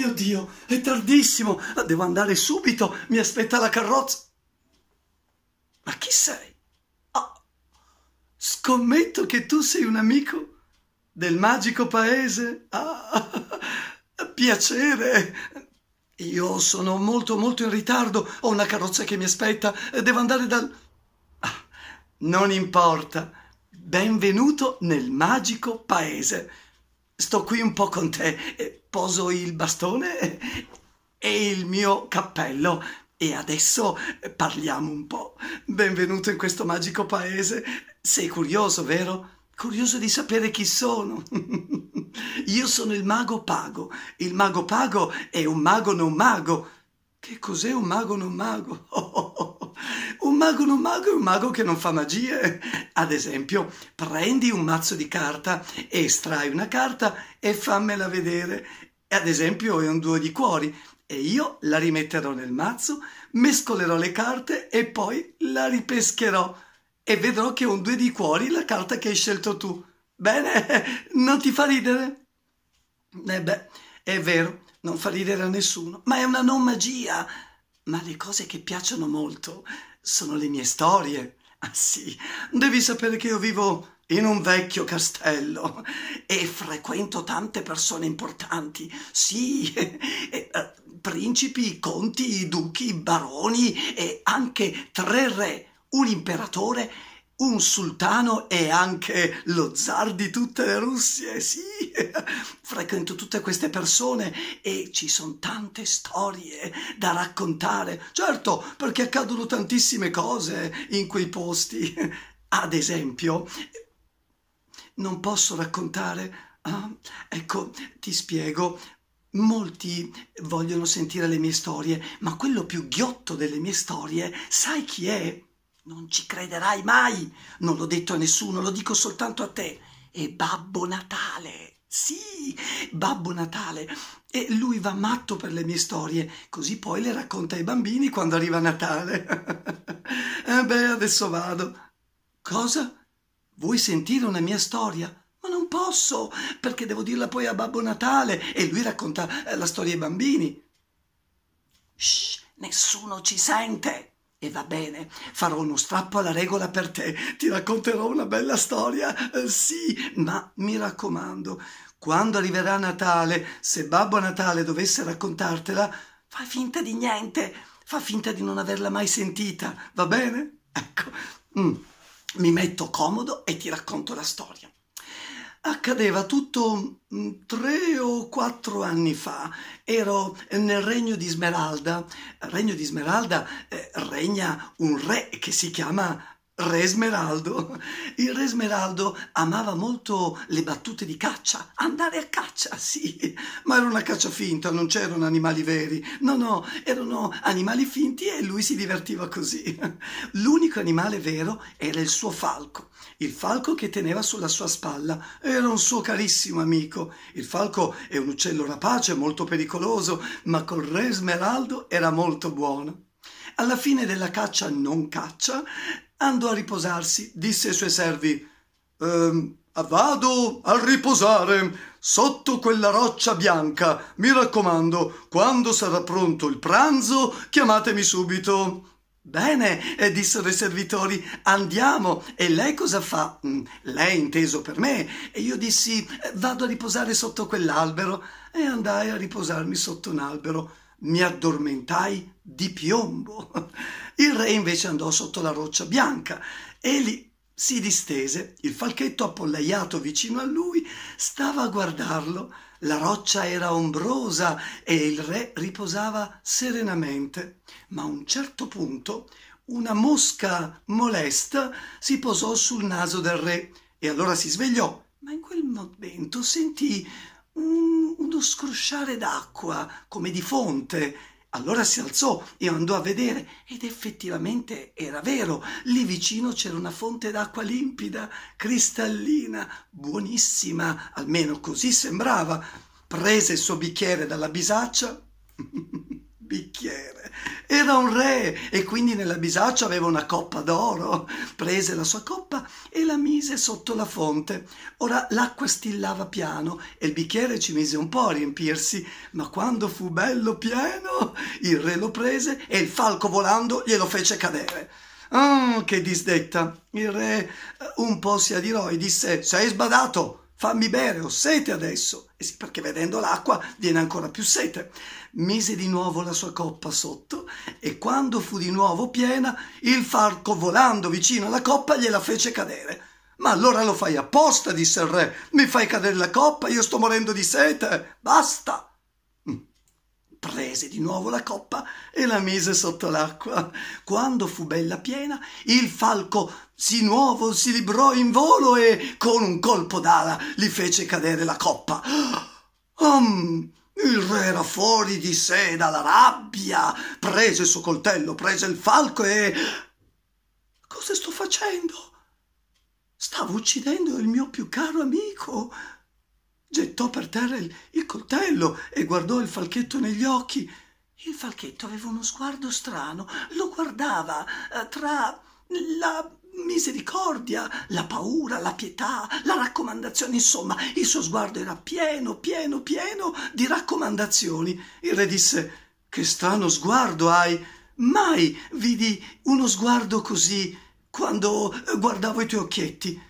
mio Dio, è tardissimo, ah, devo andare subito, mi aspetta la carrozza. Ma chi sei? Oh, scommetto che tu sei un amico del magico paese. Ah, piacere. Io sono molto, molto in ritardo, ho una carrozza che mi aspetta, devo andare dal... Ah, non importa. Benvenuto nel magico paese sto qui un po' con te, eh, poso il bastone e il mio cappello. E adesso parliamo un po'. Benvenuto in questo magico paese. Sei curioso, vero? Curioso di sapere chi sono. Io sono il mago Pago. Il mago Pago è un mago non mago. Che cos'è un mago non mago? Oh, oh. Un mago non mago è un mago che non fa magie. Ad esempio, prendi un mazzo di carta estrai una carta e fammela vedere. Ad esempio, è un due di cuori e io la rimetterò nel mazzo, mescolerò le carte e poi la ripescherò e vedrò che è un due di cuori la carta che hai scelto tu. Bene, non ti fa ridere? Eh beh, è vero, non fa ridere a nessuno, ma è una non magia. Ma le cose che piacciono molto sono le mie storie. Ah sì, devi sapere che io vivo in un vecchio castello e frequento tante persone importanti, sì, eh, eh, principi, conti, duchi, baroni e anche tre re, un imperatore un sultano e anche lo zar di tutte le Russie, sì. Frequento tutte queste persone e ci sono tante storie da raccontare. Certo, perché accadono tantissime cose in quei posti. Ad esempio, non posso raccontare... Ah, ecco, ti spiego. Molti vogliono sentire le mie storie, ma quello più ghiotto delle mie storie, sai chi è? Non ci crederai mai! Non l'ho detto a nessuno, lo dico soltanto a te. È Babbo Natale! Sì, Babbo Natale! E lui va matto per le mie storie, così poi le racconta ai bambini quando arriva Natale. eh beh, adesso vado. Cosa? Vuoi sentire una mia storia? Ma non posso, perché devo dirla poi a Babbo Natale e lui racconta eh, la storia ai bambini. Shh, nessuno ci sente. E va bene, farò uno strappo alla regola per te, ti racconterò una bella storia, eh, sì, ma mi raccomando, quando arriverà Natale, se Babbo Natale dovesse raccontartela, fa finta di niente, fa finta di non averla mai sentita, va bene? Ecco, mm. mi metto comodo e ti racconto la storia. Accadeva tutto mm, tre o quattro anni fa. Ero nel regno di Smeralda. Regno di Smeralda eh, regna un re che si chiama Re Smeraldo. Il Re Smeraldo amava molto le battute di caccia, andare a caccia, sì, ma era una caccia finta, non c'erano animali veri. No, no, erano animali finti e lui si divertiva così. L'unico animale vero era il suo falco, il falco che teneva sulla sua spalla. Era un suo carissimo amico. Il falco è un uccello rapace, molto pericoloso, ma col Re Smeraldo era molto buono. Alla fine della caccia non caccia, Andò a riposarsi, disse ai suoi servi, ehm, Vado a riposare sotto quella roccia bianca. Mi raccomando, quando sarà pronto il pranzo, chiamatemi subito. Bene, eh, dissero i servitori, andiamo. E lei cosa fa? Mm, lei inteso per me. E io dissi, eh, vado a riposare sotto quell'albero. E andai a riposarmi sotto un albero mi addormentai di piombo. Il re invece andò sotto la roccia bianca e lì si distese, il falchetto appollaiato vicino a lui stava a guardarlo. La roccia era ombrosa e il re riposava serenamente, ma a un certo punto una mosca molesta si posò sul naso del re e allora si svegliò, ma in quel momento sentì un, uno scrosciare d'acqua come di fonte. Allora si alzò e andò a vedere ed effettivamente era vero, lì vicino c'era una fonte d'acqua limpida, cristallina, buonissima, almeno così sembrava. Prese il suo bicchiere dalla bisaccia bicchiere. Era un re e quindi nella bisaccia aveva una coppa d'oro. Prese la sua coppa e la mise sotto la fonte. Ora l'acqua stillava piano e il bicchiere ci mise un po' a riempirsi, ma quando fu bello pieno, il re lo prese e il falco volando glielo fece cadere. Oh, che disdetta! Il re eh, un po' si adirò e disse: Sei sbadato! fammi bere, ho sete adesso. Eh sì, perché vedendo l'acqua viene ancora più sete. Mise di nuovo la sua coppa sotto e quando fu di nuovo piena, il falco volando vicino alla coppa gliela fece cadere. Ma allora lo fai apposta, disse il re. Mi fai cadere la coppa, io sto morendo di sete. Basta prese di nuovo la coppa e la mise sotto l'acqua. Quando fu bella piena, il falco si nuovo si librò in volo e con un colpo d'ala li fece cadere la coppa. Um, il re era fuori di sé dalla rabbia, prese il suo coltello, prese il falco e... Cosa sto facendo? Stavo uccidendo il mio più caro amico gettò per terra il, il coltello e guardò il falchetto negli occhi. Il falchetto aveva uno sguardo strano, lo guardava eh, tra la misericordia, la paura, la pietà, la raccomandazione, insomma, il suo sguardo era pieno, pieno, pieno di raccomandazioni. Il re disse: Che strano sguardo hai! Mai vidi uno sguardo così quando eh, guardavo i tuoi occhietti.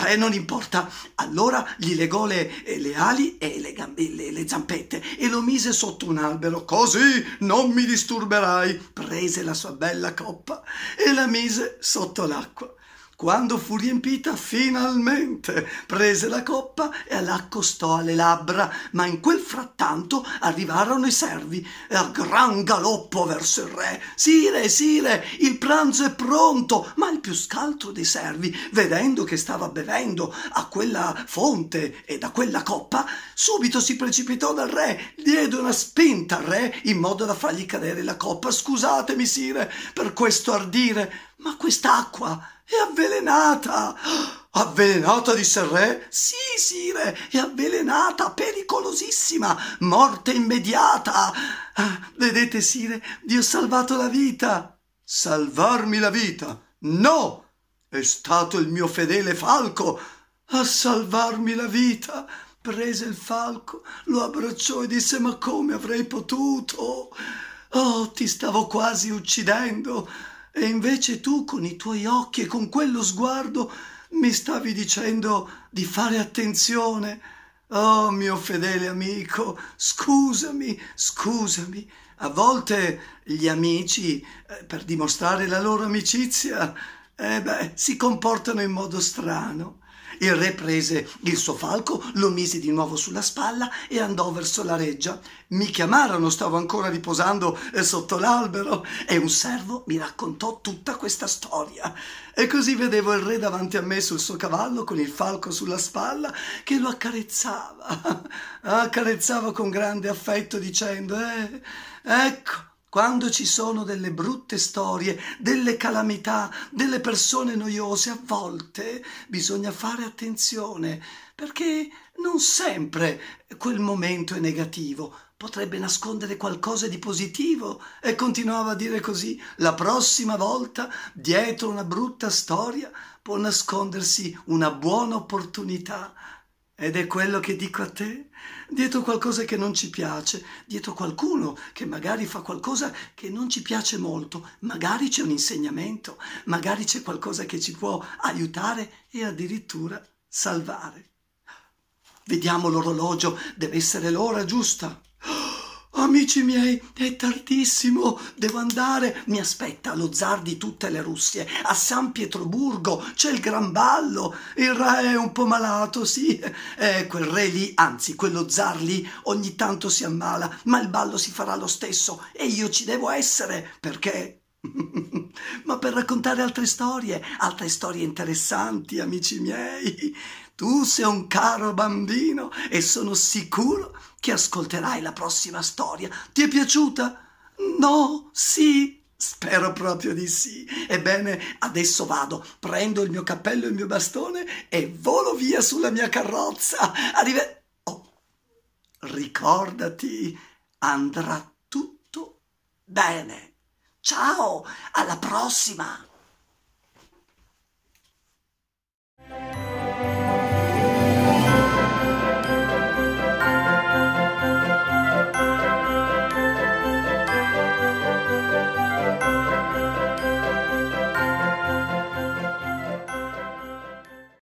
Beh, non importa. Allora gli legò le, eh, le ali e le, gambe, le, le zampette e lo mise sotto un albero. Così non mi disturberai. Prese la sua bella coppa e la mise sotto l'acqua. Quando fu riempita, finalmente prese la coppa e l'accostò alle labbra, ma in quel frattanto arrivarono i servi e a gran galoppo verso il re. Sire, sire, il pranzo è pronto! Ma il più scaltro dei servi, vedendo che stava bevendo a quella fonte e da quella coppa, subito si precipitò dal re, diede una spinta al re in modo da fargli cadere la coppa. Scusatemi, sire, per questo ardire, ma quest'acqua è avvelenata! Avvelenata, disse il re? Sì, sire, è avvelenata, pericolosissima, morte immediata! Ah, vedete, sire, vi ho salvato la vita! Salvarmi la vita? No! È stato il mio fedele falco a salvarmi la vita! Prese il falco, lo abbracciò e disse: Ma come avrei potuto? Oh, ti stavo quasi uccidendo! E invece tu con i tuoi occhi e con quello sguardo mi stavi dicendo di fare attenzione. Oh mio fedele amico, scusami, scusami. A volte gli amici, eh, per dimostrare la loro amicizia, eh beh, si comportano in modo strano. Il re prese il suo falco, lo mise di nuovo sulla spalla e andò verso la reggia. Mi chiamarono, stavo ancora riposando eh, sotto l'albero e un servo mi raccontò tutta questa storia. E così vedevo il re davanti a me sul suo cavallo con il falco sulla spalla che lo accarezzava. Accarezzava con grande affetto dicendo: eh, Ecco, quando ci sono delle brutte storie, delle calamità, delle persone noiose, a volte bisogna fare attenzione, perché non sempre quel momento è negativo, potrebbe nascondere qualcosa di positivo. E continuava a dire così, la prossima volta, dietro una brutta storia, può nascondersi una buona opportunità. Ed è quello che dico a te. Dietro qualcosa che non ci piace, dietro qualcuno che magari fa qualcosa che non ci piace molto, magari c'è un insegnamento, magari c'è qualcosa che ci può aiutare e addirittura salvare. Vediamo l'orologio, deve essere l'ora giusta. Amici miei, è tardissimo, devo andare. Mi aspetta lo zar di tutte le Russie. A San Pietroburgo c'è il gran ballo. Il re è un po' malato, sì. Eh, quel re lì, anzi, quello zar lì, ogni tanto si ammala, ma il ballo si farà lo stesso e io ci devo essere perché ma per raccontare altre storie, altre storie interessanti, amici miei. Tu sei un caro bambino e sono sicuro che ascolterai la prossima storia. Ti è piaciuta? No, sì, spero proprio di sì. Ebbene, adesso vado, prendo il mio cappello e il mio bastone e volo via sulla mia carrozza. Arrive... Oh, ricordati, andrà tutto bene. Ciao, alla prossima!